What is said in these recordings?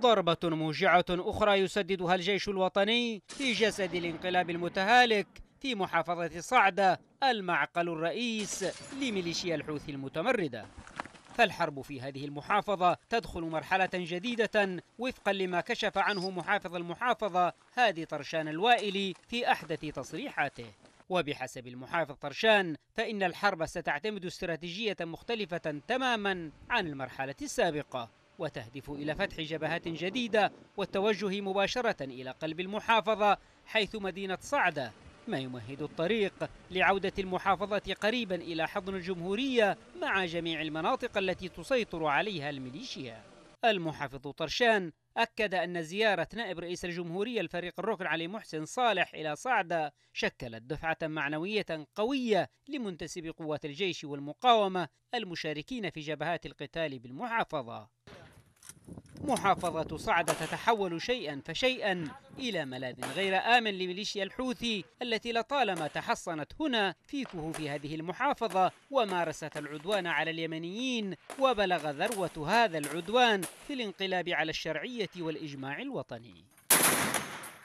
ضربة موجعة أخرى يسددها الجيش الوطني في جسد الانقلاب المتهالك في محافظة صعدة المعقل الرئيس لميليشيا الحوثي المتمردة فالحرب في هذه المحافظة تدخل مرحلة جديدة وفقا لما كشف عنه محافظ المحافظة هادي طرشان الوائلي في أحدث تصريحاته وبحسب المحافظ طرشان فإن الحرب ستعتمد استراتيجية مختلفة تماما عن المرحلة السابقة وتهدف إلى فتح جبهات جديدة والتوجه مباشرة إلى قلب المحافظة حيث مدينة صعدة ما يمهد الطريق لعودة المحافظة قريبا إلى حضن الجمهورية مع جميع المناطق التي تسيطر عليها الميليشيا المحافظ طرشان أكد أن زيارة نائب رئيس الجمهورية الفريق الركن علي محسن صالح إلى صعدة شكلت دفعة معنوية قوية لمنتسبي قوات الجيش والمقاومة المشاركين في جبهات القتال بالمحافظة محافظة صعدة تتحول شيئا فشيئا إلى ملاذ غير آمن لميليشيا الحوثي التي لطالما تحصنت هنا في كهوف هذه المحافظة ومارست العدوان على اليمنيين وبلغ ذروة هذا العدوان في الانقلاب على الشرعية والإجماع الوطني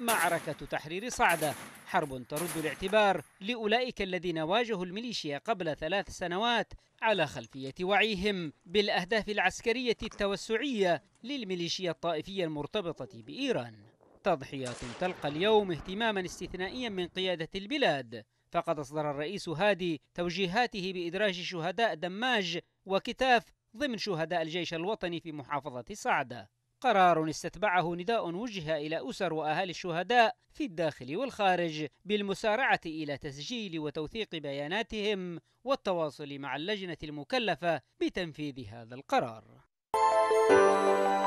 معركة تحرير صعدة حرب ترد الاعتبار لأولئك الذين واجهوا الميليشيا قبل ثلاث سنوات على خلفية وعيهم بالأهداف العسكرية التوسعية للميليشيا الطائفية المرتبطة بإيران تضحيات تلقى اليوم اهتماما استثنائيا من قيادة البلاد فقد أصدر الرئيس هادي توجيهاته بإدراج شهداء دماج وكتاف ضمن شهداء الجيش الوطني في محافظة صعدة قرار استتبعه نداء وجه إلى أسر وأهالي الشهداء في الداخل والخارج بالمسارعة إلى تسجيل وتوثيق بياناتهم والتواصل مع اللجنة المكلفة بتنفيذ هذا القرار.